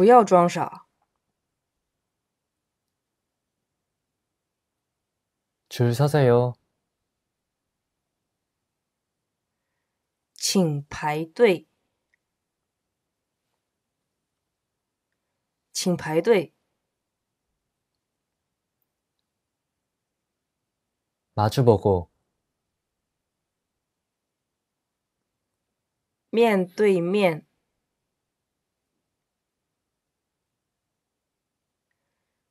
不要装傻。줄서세 요， 请排队，请排队。마주보 고， 面对面。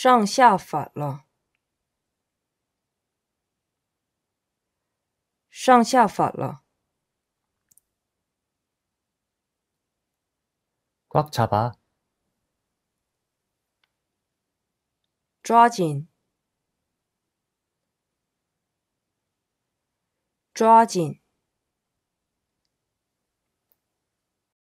上下反了，上下反了。꽉잡 아， 抓紧，抓紧。